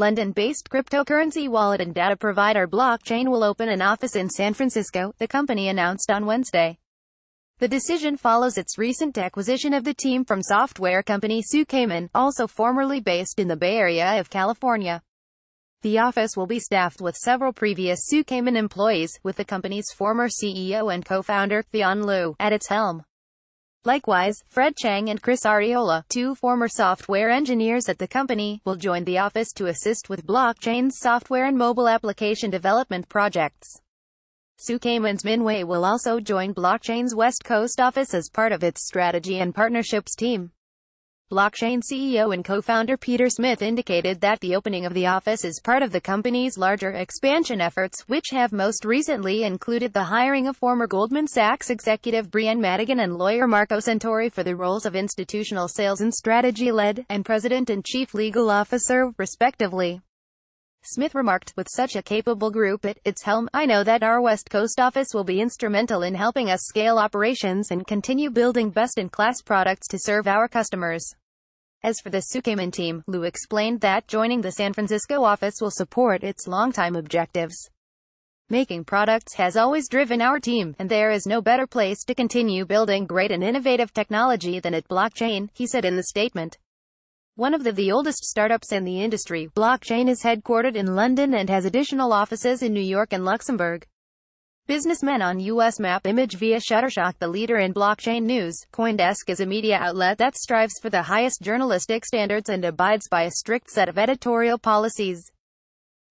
London-based cryptocurrency wallet and data provider Blockchain will open an office in San Francisco, the company announced on Wednesday. The decision follows its recent acquisition of the team from software company Sue Cayman, also formerly based in the Bay Area of California. The office will be staffed with several previous Sue Cayman employees, with the company's former CEO and co-founder, Theon Liu, at its helm. Likewise, Fred Chang and Chris Ariola, two former software engineers at the company, will join the office to assist with blockchain's software and mobile application development projects. Su Caymans Minway will also join blockchain's West Coast office as part of its strategy and partnerships team. Blockchain CEO and co-founder Peter Smith indicated that the opening of the office is part of the company's larger expansion efforts, which have most recently included the hiring of former Goldman Sachs executive Brian Madigan and lawyer Marco Santori for the roles of institutional sales and strategy lead, and president and chief legal officer, respectively. Smith remarked, with such a capable group at its helm, I know that our West Coast office will be instrumental in helping us scale operations and continue building best-in-class products to serve our customers. As for the Sukaman team, Liu explained that joining the San Francisco office will support its long long-time objectives. Making products has always driven our team, and there is no better place to continue building great and innovative technology than at blockchain, he said in the statement. One of the, the oldest startups in the industry, Blockchain is headquartered in London and has additional offices in New York and Luxembourg. Businessmen on U.S. map image via Shutterstock The leader in blockchain news, Coindesk is a media outlet that strives for the highest journalistic standards and abides by a strict set of editorial policies.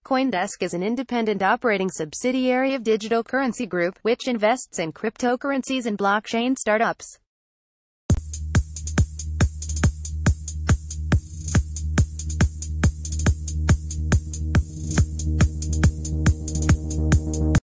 Coindesk is an independent operating subsidiary of Digital Currency Group, which invests in cryptocurrencies and blockchain startups.